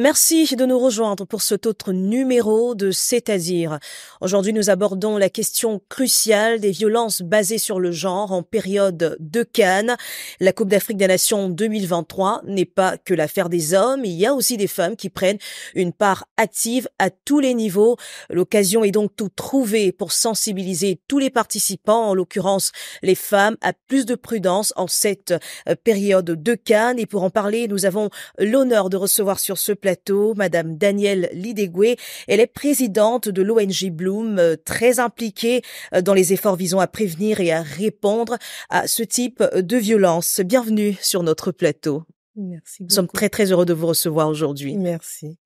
Merci de nous rejoindre pour cet autre numéro de C'est-à-dire. Aujourd'hui, nous abordons la question cruciale des violences basées sur le genre en période de Cannes. La Coupe d'Afrique des Nations 2023 n'est pas que l'affaire des hommes, il y a aussi des femmes qui prennent une part active à tous les niveaux. L'occasion est donc tout trouvée pour sensibiliser tous les participants, en l'occurrence les femmes, à plus de prudence en cette euh, période de Cannes. Et pour en parler, nous avons l'honneur de recevoir sur ce plateau Madame Danielle Lidegwe. Elle est présidente de l'ONG Bloom, euh, très impliquée euh, dans les efforts visant à prévenir et à répondre à ce type de violence. Bienvenue sur notre plateau. Merci. Nous sommes très très heureux de vous recevoir aujourd'hui. Merci.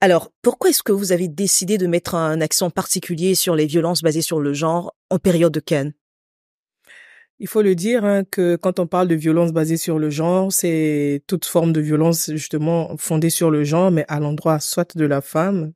Alors, pourquoi est-ce que vous avez décidé de mettre un accent particulier sur les violences basées sur le genre en période de Cannes il faut le dire hein, que quand on parle de violence basée sur le genre, c'est toute forme de violence justement fondée sur le genre, mais à l'endroit soit de la femme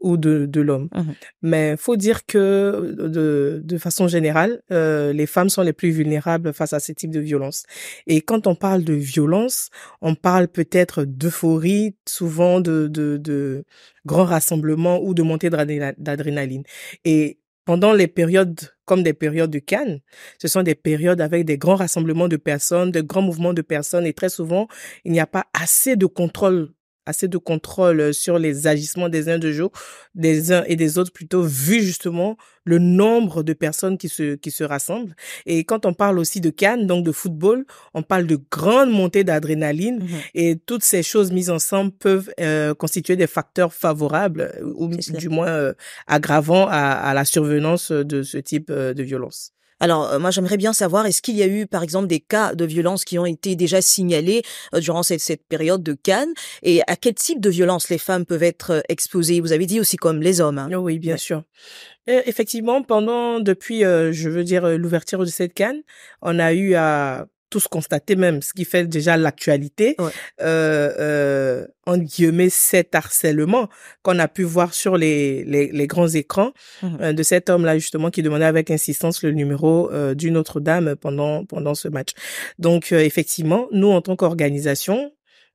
ou de, de l'homme. Mmh mais faut dire que de, de façon générale, euh, les femmes sont les plus vulnérables face à ce type de violence. Et quand on parle de violence, on parle peut-être d'euphorie, souvent de, de, de grands rassemblements ou de montée d'adrénaline. Et pendant les périodes comme des périodes de Cannes. Ce sont des périodes avec des grands rassemblements de personnes, de grands mouvements de personnes et très souvent, il n'y a pas assez de contrôle assez de contrôle euh, sur les agissements des uns, de jour, des uns et des autres, plutôt vu justement le nombre de personnes qui se, qui se rassemblent. Et quand on parle aussi de Cannes, donc de football, on parle de grandes montées d'adrénaline mmh et toutes ces choses mises ensemble peuvent euh, constituer des facteurs favorables euh, ou du moins aggravants à, la survenance de ce type de violence. Alors, euh, moi, j'aimerais bien savoir, est-ce qu'il y a eu, par exemple, des cas de violences qui ont été déjà signalés euh, durant cette, période de Cannes Et à quel type de violence les femmes peuvent être euh, exposées Vous avez dit aussi comme les hommes. Hein. Ah oui, bien sûr. effectivement, pendant, depuis, je veux dire, l'ouverture de cette Cannes, on a eu à tous constater même ce qui fait déjà l'actualité, euh, euh, en guillemets, cet harcèlement qu'on a pu voir sur les, les, les grands écrans mmh euh, de cet homme-là justement qui demandait avec insistance le numéro euh, d'une autre dame pendant, pendant ce match. Donc euh, effectivement, nous en tant qu'organisation,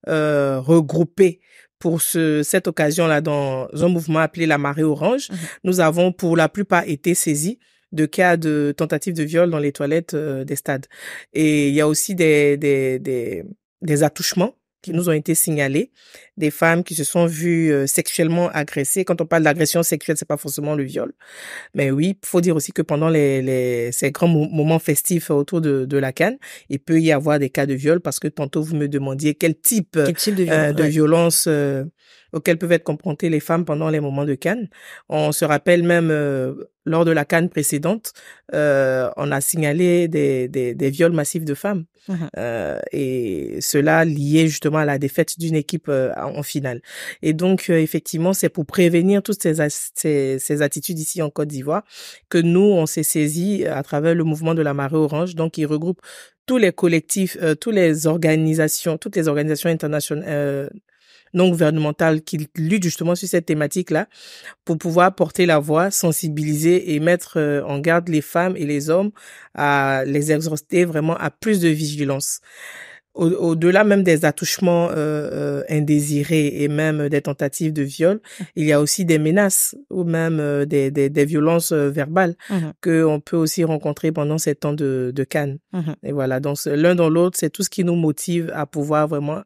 regroupée pour ce, cette occasion-là dans un mouvement appelé la marée orange, mmh nous avons pour la plupart été saisis de cas de tentatives de viol dans les toilettes euh, des stades. Et il y a aussi des, des, des, attouchements qui nous ont été signalés, des femmes qui se sont vues euh, sexuellement agressées. Quand on parle d'agression sexuelle, c'est pas forcément le viol. Mais oui, faut dire aussi que pendant les, les ces grands moments festifs autour de, la Cannes, il peut y avoir des cas de viol parce que tantôt vous me demandiez quel type, de, euh, violence auxquelles peuvent être confrontées les femmes pendant les moments de Cannes. On se rappelle même euh, lors de la Cannes précédente, euh, on a signalé des, des, des, viols massifs de femmes mmh euh, et cela lié justement à la défaite d'une équipe euh, en finale. Et donc euh, effectivement, c'est pour prévenir toutes ces, ces, ces attitudes ici en Côte d'Ivoire que nous on s'est saisi à travers le mouvement de la marée orange, donc qui regroupe tous les collectifs, euh, toutes les organisations, toutes les organisations internationales, non gouvernementales qui lutte justement sur cette thématique-là pour pouvoir porter la voix, sensibiliser et mettre euh, en garde les femmes et les hommes à les exhorter vraiment à plus de vigilance au-delà même des attouchements euh, euh, indésirés et même des tentatives de viol, il y a aussi des menaces ou même des, des, violences verbales mmh que on peut aussi rencontrer pendant ces temps de, de mmh Et voilà, donc l'un dans l'autre, c'est tout ce qui nous motive à pouvoir vraiment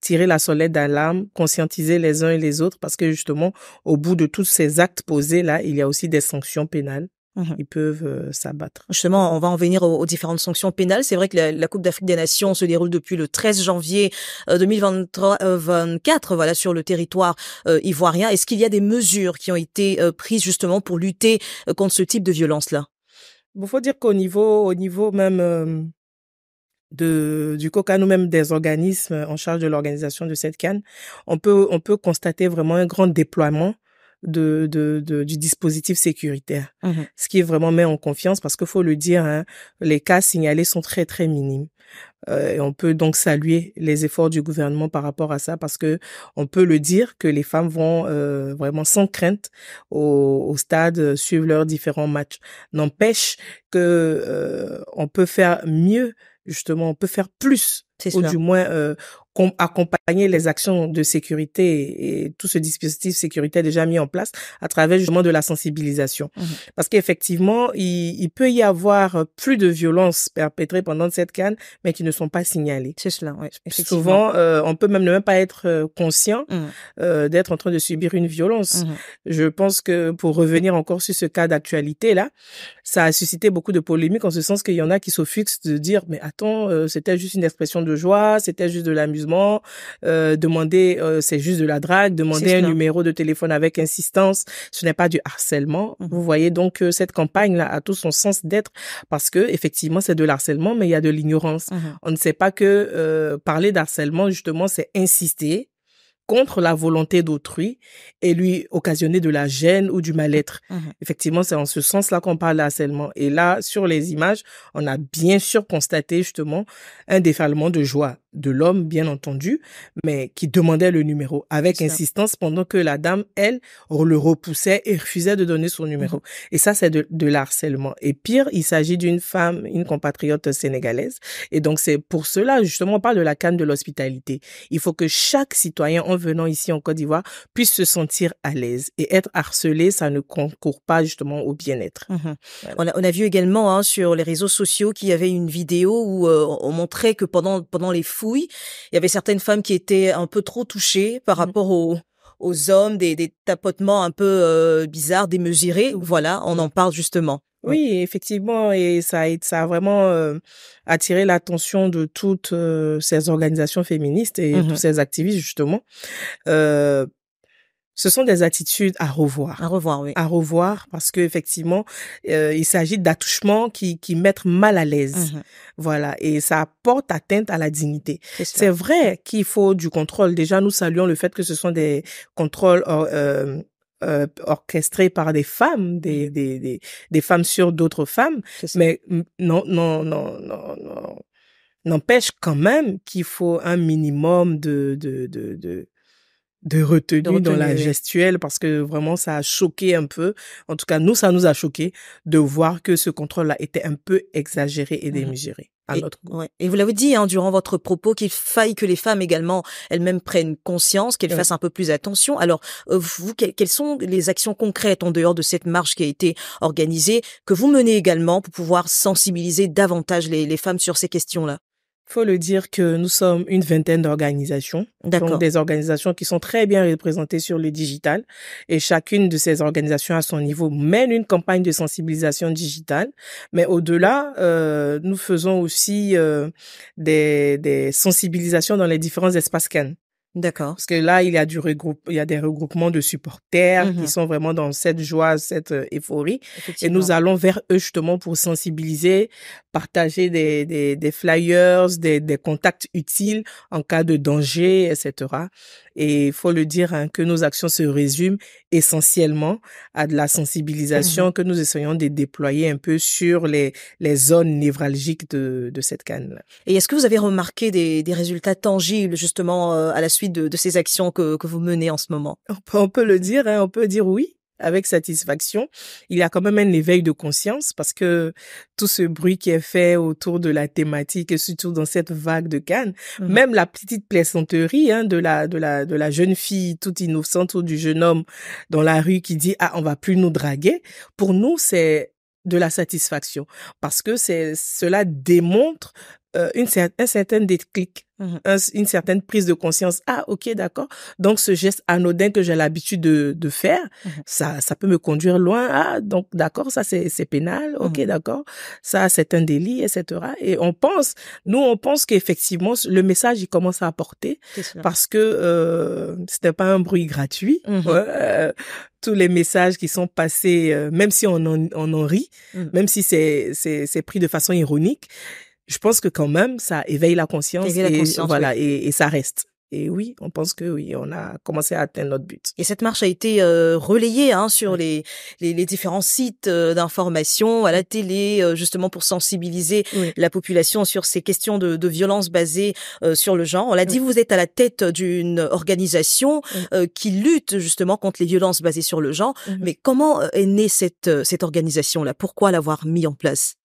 tirer la sonnette d'alarme, conscientiser les uns et les autres, parce que justement, au bout de tous ces actes posés là, il y a aussi des sanctions pénales. Mmh Ils peuvent euh, s'abattre. Justement, on va en venir aux, différentes sanctions pénales. C'est vrai que la, Coupe d'Afrique des Nations se déroule depuis le 13 janvier 2024, euh, euh, voilà, sur le territoire ivoirien. Est-ce qu'il y a des mesures qui ont été prises justement pour lutter contre ce type de violence-là Il bon, faut dire qu'au niveau, au niveau même de, du COCA, nous même des organismes en charge de l'organisation de cette canne, on peut, on peut constater vraiment un grand déploiement de, de, de, du dispositif sécuritaire, mmh ce qui vraiment met en confiance parce qu'il faut le dire, hein, les cas signalés sont très très minimes. Euh, et on peut donc saluer les efforts du gouvernement par rapport à ça parce que on peut le dire que les femmes vont euh, vraiment sans crainte au, au stade euh, suivre leurs différents matchs. N'empêche que euh, on peut faire mieux justement on peut faire plus ou du moins euh, accompagner les actions de sécurité et tout ce dispositif sécurité déjà mis en place à travers justement de la sensibilisation. Mmh Parce qu'effectivement, il, il, peut y avoir plus de violences perpétrées pendant cette canne, mais qui ne sont pas signalées. C'est Souvent, euh, on peut même ne même pas être euh, conscient mmh euh, d'être en train de subir une violence. Mmh Je pense que pour revenir encore sur ce cas d'actualité-là, ça a suscité beaucoup de polémiques en ce sens qu'il y en a qui s'offusquent de dire, mais attends, c'était juste une expression de joie, c'était juste de la euh, demander, euh, c'est juste de la drague, demander un numéro de téléphone avec insistance, ce n'est pas du harcèlement. Mhm. Vous voyez donc que cette campagne-là a tout son sens d'être parce que effectivement c'est de l'harcèlement, mais il y a de l'ignorance. Mhm. On ne sait pas que euh, parler d'harcèlement justement c'est insister contre la volonté d'autrui et lui occasionner de la gêne ou du mal-être. Mhm. Effectivement, c'est en ce sens-là qu'on parle d'harcèlement. Et là, sur les images, on a bien sûr constaté justement un déferlement de joie de l'homme, bien entendu, mais qui demandait le numéro avec insistance pendant que la dame, elle, le repoussait et refusait de donner son numéro. Mhm. Et ça, c'est de, l'harcèlement. Et pire, il s'agit d'une femme, une compatriote sénégalaise. Et donc, c'est pour cela, justement, on parle de la canne de l'hospitalité. Il faut que chaque citoyen, venant ici en Côte d'Ivoire puissent se sentir à l'aise. Et être harcelé, ça ne concourt pas justement au bien-être. Mhm. On, a, vu également hein, sur les réseaux sociaux qu'il y avait une vidéo où euh, on montrait que pendant, pendant les fouilles, il y avait certaines femmes qui étaient un peu trop touchées par mhm. rapport aux aux hommes, des, tapotements un peu euh, bizarres, démesurés. Voilà, on mhm. en parle justement. Oui, effectivement, et ça a, ça a vraiment euh, attiré l'attention de toutes euh, ces organisations féministes et de mmh tous ces activistes justement. Euh, ce sont des attitudes à revoir. À revoir, oui. À revoir parce que effectivement, euh, il s'agit d'attouchements qui qui mettent mal à l'aise. Mmh voilà, et ça porte atteinte à la dignité. C'est vrai qu'il faut du contrôle. Déjà, nous saluons le fait que ce sont des contrôles euh, euh, orchestré par des femmes, mmh. des, des, des, femmes sur d'autres femmes. Mais non, non, non, non, non. N'empêche quand même qu'il faut un minimum de, de, de, de retenue, dans la gestuelle parce que vraiment ça a choqué un peu. En tout cas, nous, ça nous a choqué de voir que ce contrôle-là était un peu exagéré et mmh démesuré. et, et vous l'avez dit hein, durant votre propos qu'il faille que les femmes également elles-mêmes prennent conscience, qu'elles fassent un peu plus attention. Alors euh, vous, quelles sont les actions concrètes en dehors de cette marche qui a été organisée que vous menez également pour pouvoir sensibiliser davantage les femmes sur ces questions-là faut le dire que nous sommes une vingtaine d'organisations. Donc des organisations qui sont très bien représentées sur le digital. Et chacune de ces organisations à son niveau mène une campagne de sensibilisation digitale. Mais au-delà, euh, nous faisons aussi euh, des, des sensibilisations dans les différents espaces CAN. D'accord. Parce que là, il y a du regroup il y a des regroupements de supporters qui mmh sont vraiment dans cette joie, cette euh, euphorie. Et nous allons vers eux justement pour sensibiliser, partager des, des, flyers, des, contacts utiles en cas de danger, etc. Et il faut le dire hein, que nos actions se résument essentiellement à de la sensibilisation mmh que nous essayons de déployer un peu sur les, les zones névralgiques de, cette canne. -là. Et est-ce que vous avez remarqué des résultats tangibles justement euh, à la suite de, ces actions que, vous menez en ce moment On peut, le dire, hein. on peut dire oui avec satisfaction. Il y a quand même un éveil de conscience parce que tout ce bruit qui est fait autour de la thématique et surtout dans cette vague de Cannes, mmh même la petite plaisanterie hein, de la de la jeune fille toute innocente ou du jeune homme dans la rue qui dit ah on va plus nous draguer. Pour nous c'est de la satisfaction parce que c'est cela démontre euh, un certain déclic, mhm. une certaine prise de conscience. Ah, ok, d'accord. Donc, ce geste anodin que j'ai l'habitude de, faire, mhm. ça, ça peut me conduire loin. Ah, donc, d'accord, ça, c'est pénal. Ok, mhm. d'accord. Ça, c'est un délit, etc. Et on pense, nous, on pense qu'effectivement, le message, il commence à apporter parce que euh, c'était pas un bruit gratuit. Euh, tous les messages qui sont passés, euh, même si on en, on en rit, même si c'est pris de façon ironique, je pense que quand même, ça éveille la conscience. et, et, ça reste. Et oui, on pense que oui, on a commencé à atteindre notre but. Et cette marche a été euh, relayée hein, sur les, les, différents sites euh, d'information, à la télé, euh, justement pour sensibiliser la population sur ces questions de, de violence basée sur le genre. On l'a dit, vous êtes à la tête d'une organisation qui lutte justement contre les violences basées sur le genre. Mais comment est née cette, cette organisation-là Pourquoi l'avoir mise en place